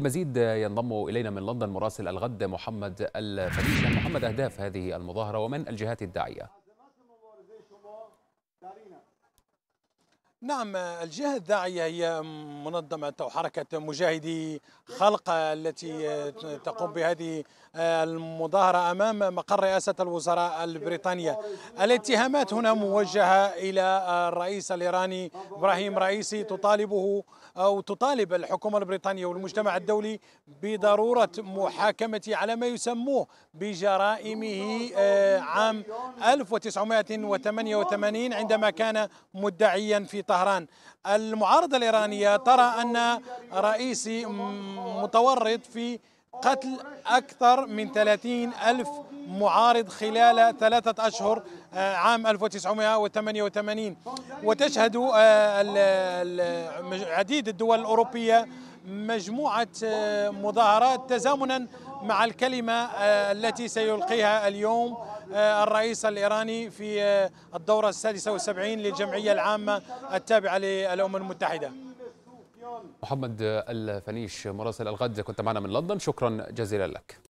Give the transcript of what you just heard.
المزيد ينضم إلينا من لندن مراسل الغد محمد الفريش محمد أهداف هذه المظاهرة ومن الجهات الداعية نعم الجهة الداعية هي منظمة أو حركة مجاهدي خلق التي تقوم بهذه المظاهرة أمام مقر رئاسة الوزراء البريطانية الاتهامات هنا موجهة إلى الرئيس الإيراني إبراهيم رئيسي تطالبه أو تطالب الحكومة البريطانية والمجتمع الدولي بضرورة محاكمة على ما يسموه بجرائمه آه، عام 1988 عندما كان مدعيا في طهران المعارضة الإيرانية ترى أن رئيسي متورط في قتل أكثر من 30 ألف معارض خلال ثلاثة أشهر آه، عام 1988 وتشهد آه، عديد الدول الأوروبية مجموعة آه، مظاهرات تزامنا مع الكلمة التي سيلقيها اليوم آه، الرئيس الإيراني في آه، الدورة السادسة والسبعين للجمعية العامة التابعة للأمم المتحدة محمد الفنيش مراسل الغد كنت معنا من لندن شكرا جزيلا لك